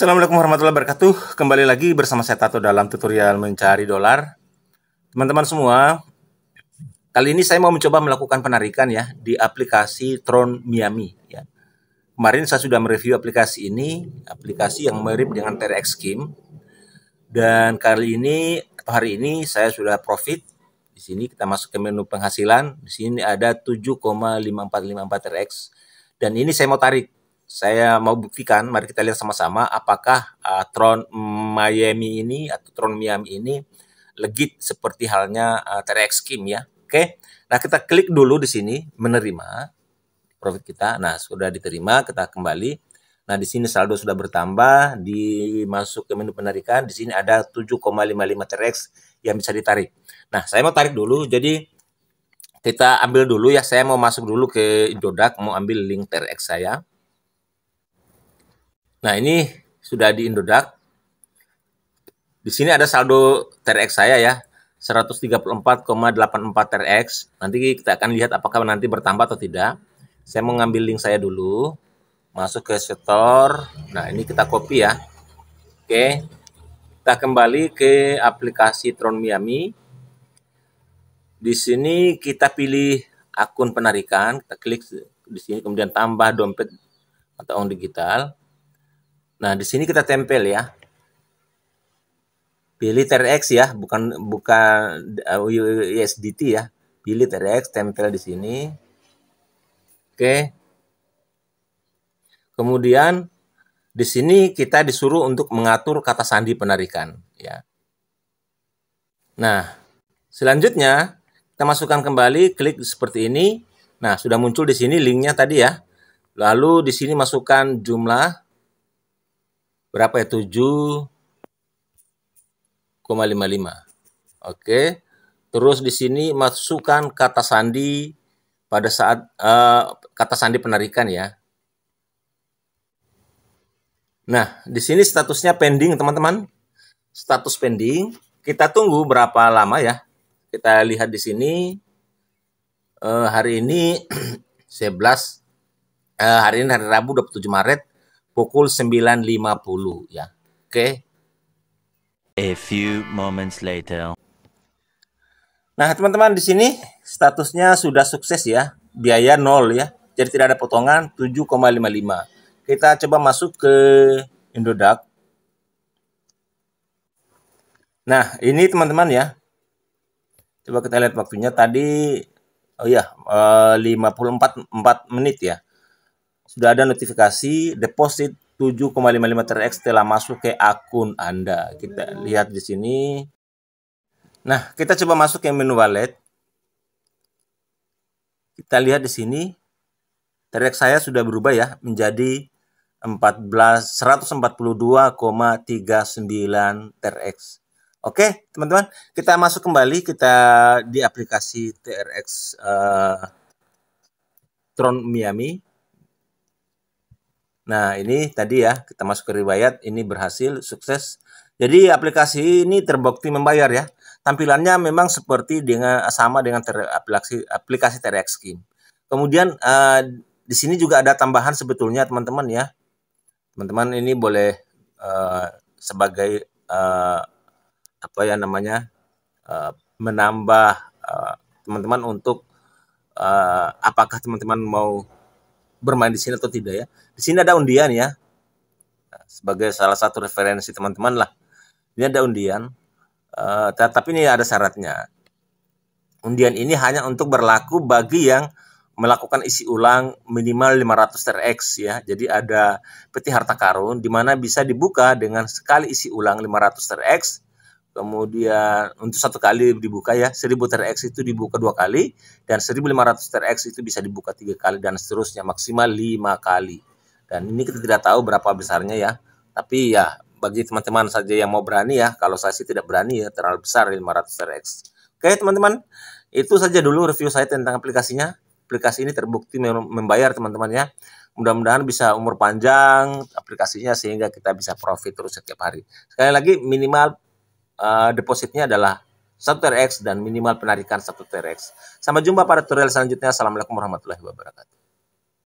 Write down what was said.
Assalamualaikum warahmatullahi wabarakatuh. Kembali lagi bersama saya Tato dalam tutorial mencari dolar. Teman-teman semua, kali ini saya mau mencoba melakukan penarikan ya di aplikasi Tron Miami ya. Kemarin saya sudah mereview aplikasi ini, aplikasi yang mirip dengan TRX Kim. Dan kali ini atau hari ini saya sudah profit. Di sini kita masuk ke menu penghasilan. Di sini ada 7,5454 TRX. Dan ini saya mau tarik saya mau buktikan. Mari kita lihat sama-sama apakah uh, Tron Miami ini atau Tron Miami ini legit seperti halnya uh, ah, TRX Kim ya. Oke. Nah, kita klik dulu di sini menerima profit kita. Nah, sudah diterima, kita kembali. Nah, di sini saldo sudah bertambah, dimasuk ke menu penarikan, di sini ada 7,55 TRX yang bisa ditarik. Nah, saya mau tarik dulu. Jadi kita ambil dulu ya, saya mau masuk dulu ke Indodax, mau ambil link TRX saya. Nah, ini sudah di Indodax. Di sini ada saldo TRX saya ya, 134,84 TRX. Nanti kita akan lihat apakah nanti bertambah atau tidak. Saya mau ngambil link saya dulu. Masuk ke setor. Nah, ini kita copy ya. Oke. Kita kembali ke aplikasi Tron Miami. Di sini kita pilih akun penarikan, kita klik di sini kemudian tambah dompet atau uang digital. Nah, di sini kita tempel ya. Pilih TRX ya, bukan bukan USDT uh, ya. Pilih TRX, tempel di sini. Oke. Kemudian di sini kita disuruh untuk mengatur kata sandi penarikan ya. Nah, selanjutnya kita masukkan kembali klik seperti ini. Nah, sudah muncul di sini linknya tadi ya. Lalu di sini masukkan jumlah berapa ya? 7,55. Oke. Terus di sini masukkan kata sandi pada saat uh, kata sandi penarikan ya. Nah, di sini statusnya pending, teman-teman. Status pending. Kita tunggu berapa lama ya. Kita lihat di sini. Uh, hari ini 11 uh, eh, hari ini hari Rabu 27 Maret pukul 9.50 ya. Oke. Okay. A few moments later. Nah, teman-teman di sini statusnya sudah sukses ya. Biaya nol ya. Jadi tidak ada potongan 7,55. Kita coba masuk ke Indodax. Nah, ini teman-teman ya. Coba kita lihat waktunya tadi oh ya 54 4 menit ya sudah ada notifikasi deposit 7,55 TRX telah masuk ke akun Anda. Kita lihat di sini. Nah, kita coba masuk ke menu wallet. Kita lihat di sini TRX saya sudah berubah ya menjadi 14 142,39 TRX. Oke, teman-teman, kita masuk kembali kita di aplikasi TRX uh, eh, Tron Miami. Nah, ini tadi ya, kita masuk ke riwayat, ini berhasil, sukses. Jadi aplikasi ini terbukti membayar ya. Tampilannya memang seperti dengan sama dengan ter, aplikasi aplikasi TRX Kim. Kemudian uh, di sini juga ada tambahan sebetulnya teman-teman ya. Teman-teman ini boleh uh, sebagai uh, apa ya namanya uh, menambah teman-teman uh, untuk uh, apakah teman-teman mau bermain di sini atau tidak ya. Di sini ada undian ya. Nah, sebagai salah satu referensi teman-teman lah. Ini ada undian. Uh, eh, tetapi ini ada syaratnya. Undian ini hanya untuk berlaku bagi yang melakukan isi ulang minimal 500 TRX ya. Jadi ada peti harta karun di mana bisa dibuka dengan sekali isi ulang 500 TRX kemudian untuk satu kali dibuka ya 1000 TRX itu dibuka dua kali dan 1500 TRX itu bisa dibuka tiga kali dan seterusnya maksimal lima kali dan ini kita tidak tahu berapa besarnya ya tapi ya bagi teman-teman saja yang mau berani ya kalau saya sih tidak berani ya terlalu besar 500 TRX oke teman-teman itu saja dulu review saya tentang aplikasinya aplikasi ini terbukti membayar teman-teman ya mudah-mudahan bisa umur panjang aplikasinya sehingga kita bisa profit terus setiap hari sekali lagi minimal uh, depositnya adalah 1 TRX dan minimal penarikan 1 TRX. Sampai jumpa pada tutorial selanjutnya. Assalamualaikum warahmatullahi wabarakatuh.